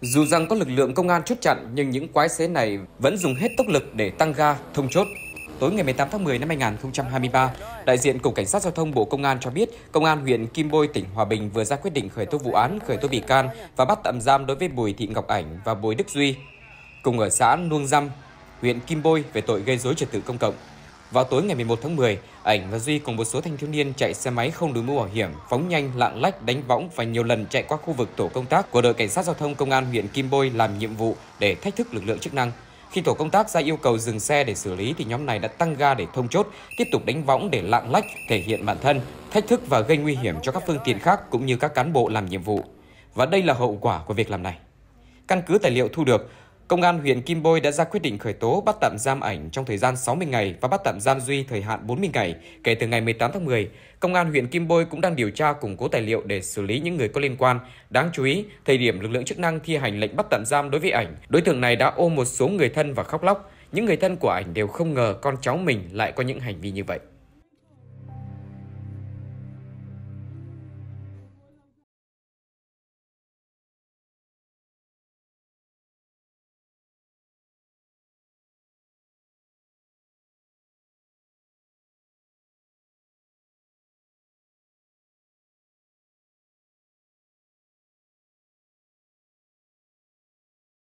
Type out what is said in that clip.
Dù rằng có lực lượng công an chốt chặn nhưng những quái xế này vẫn dùng hết tốc lực để tăng ga, thông chốt. Tối ngày 18 tháng 10 năm 2023, đại diện Cục Cảnh sát Giao thông Bộ Công an cho biết, Công an huyện Kim Bôi, tỉnh Hòa Bình vừa ra quyết định khởi tố vụ án, khởi tố bị can và bắt tạm giam đối với Bùi Thị Ngọc Ảnh và Bùi Đức Duy, cùng ở xã Nuông Dăm, huyện Kim Bôi về tội gây rối trật tự công cộng. Vào tối ngày 11 tháng 10, Ảnh và Duy cùng một số thanh thiếu niên chạy xe máy không đội mũ bảo hiểm, phóng nhanh, lạng lách, đánh võng và nhiều lần chạy qua khu vực tổ công tác của đội cảnh sát giao thông công an huyện Kim Bôi làm nhiệm vụ để thách thức lực lượng chức năng. Khi tổ công tác ra yêu cầu dừng xe để xử lý thì nhóm này đã tăng ga để thông chốt, tiếp tục đánh võng để lạng lách, thể hiện bản thân, thách thức và gây nguy hiểm cho các phương tiện khác cũng như các cán bộ làm nhiệm vụ. Và đây là hậu quả của việc làm này. Căn cứ tài liệu thu được, Công an huyện Kim Bôi đã ra quyết định khởi tố bắt tạm giam ảnh trong thời gian 60 ngày và bắt tạm giam Duy thời hạn 40 ngày kể từ ngày 18 tháng 10. Công an huyện Kim Bôi cũng đang điều tra củng cố tài liệu để xử lý những người có liên quan. Đáng chú ý, thời điểm lực lượng chức năng thi hành lệnh bắt tạm giam đối với ảnh, đối tượng này đã ôm một số người thân và khóc lóc. Những người thân của ảnh đều không ngờ con cháu mình lại có những hành vi như vậy.